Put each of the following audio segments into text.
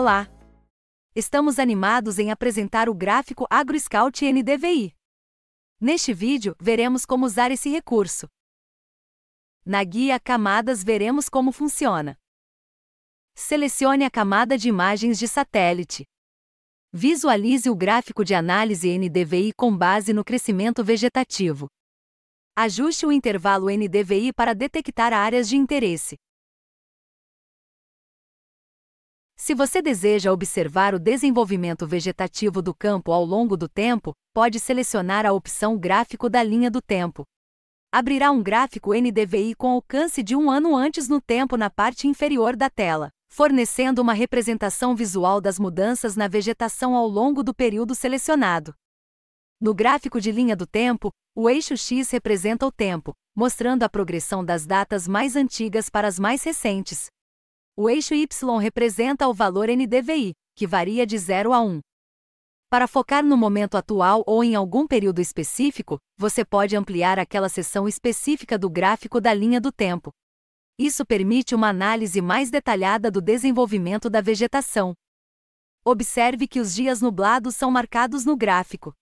Olá! Estamos animados em apresentar o gráfico AgroScout NDVI. Neste vídeo, veremos como usar esse recurso. Na guia Camadas veremos como funciona. Selecione a camada de imagens de satélite. Visualize o gráfico de análise NDVI com base no crescimento vegetativo. Ajuste o intervalo NDVI para detectar áreas de interesse. Se você deseja observar o desenvolvimento vegetativo do campo ao longo do tempo, pode selecionar a opção Gráfico da linha do tempo. Abrirá um gráfico NDVI com alcance de um ano antes no tempo na parte inferior da tela, fornecendo uma representação visual das mudanças na vegetação ao longo do período selecionado. No gráfico de linha do tempo, o eixo X representa o tempo, mostrando a progressão das datas mais antigas para as mais recentes, o eixo Y representa o valor NDVI, que varia de 0 a 1. Para focar no momento atual ou em algum período específico, você pode ampliar aquela seção específica do gráfico da linha do tempo. Isso permite uma análise mais detalhada do desenvolvimento da vegetação. Observe que os dias nublados são marcados no gráfico.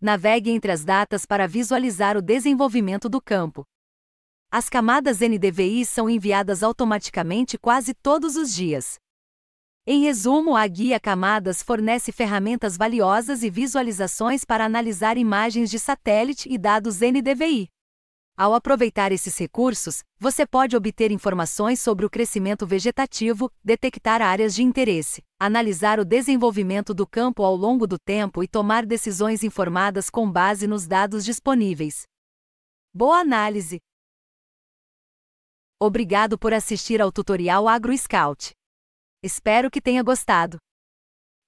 Navegue entre as datas para visualizar o desenvolvimento do campo. As camadas NDVI são enviadas automaticamente quase todos os dias. Em resumo, a guia Camadas fornece ferramentas valiosas e visualizações para analisar imagens de satélite e dados NDVI. Ao aproveitar esses recursos, você pode obter informações sobre o crescimento vegetativo, detectar áreas de interesse, analisar o desenvolvimento do campo ao longo do tempo e tomar decisões informadas com base nos dados disponíveis. Boa análise! Obrigado por assistir ao tutorial Agro Scout. Espero que tenha gostado.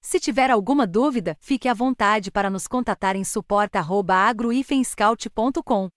Se tiver alguma dúvida, fique à vontade para nos contatar em suporta@agroifenscout.com.